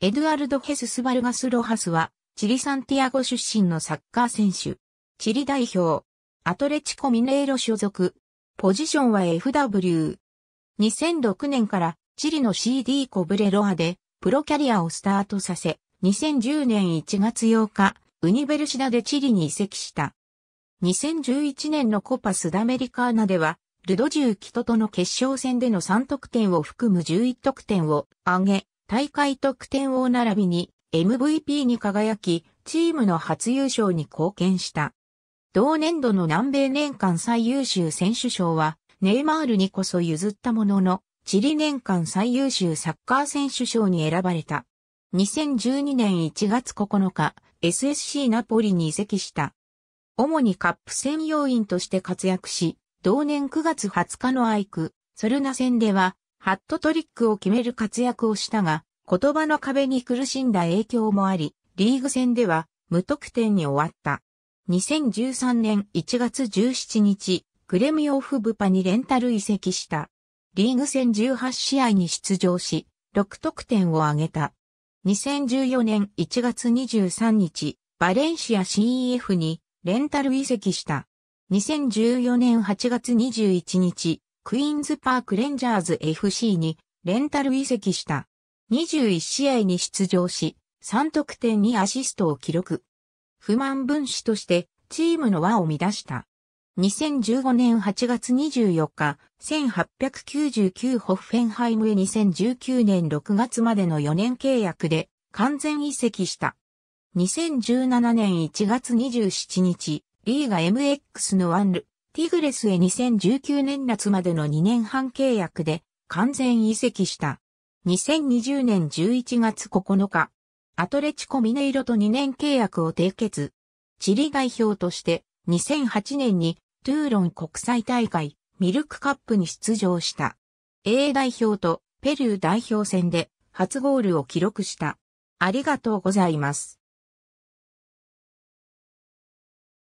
エドゥアルド・ヘスス・バルガス・ロハスは、チリ・サンティアゴ出身のサッカー選手。チリ代表。アトレチコ・ミネイロ所属。ポジションは FW。2006年から、チリの CD コブレロアで、プロキャリアをスタートさせ、2010年1月8日、ウニベルシダでチリに移籍した。2011年のコパスダメリカーナでは、ルドジュー・キトとの決勝戦での3得点を含む11得点を挙げ、大会得点王並びに MVP に輝き、チームの初優勝に貢献した。同年度の南米年間最優秀選手賞は、ネイマールにこそ譲ったものの、チリ年間最優秀サッカー選手賞に選ばれた。2012年1月9日、SSC ナポリに移籍した。主にカップ戦要員として活躍し、同年9月20日のアイク、ソルナ戦ではハットトリックを決める活躍をしたが、言葉の壁に苦しんだ影響もあり、リーグ戦では無得点に終わった。2013年1月17日、グレミオフブパにレンタル移籍した。リーグ戦18試合に出場し、6得点を挙げた。2014年1月23日、バレンシア CEF にレンタル移籍した。2014年8月21日、クイーンズパークレンジャーズ FC にレンタル移籍した。21試合に出場し、3得点にアシストを記録。不満分子としてチームの輪を乱した。2015年8月24日、1899ホッフェンハイムへ2019年6月までの4年契約で完全移籍した。2017年1月27日、リーガ MX のワンルティグレスへ2019年夏までの2年半契約で完全移籍した。2020年11月9日、アトレチコミネイロと2年契約を締結。チリ代表として2008年にトゥーロン国際大会ミルクカップに出場した。A 代表とペルー代表戦で初ゴールを記録した。ありがとうございます。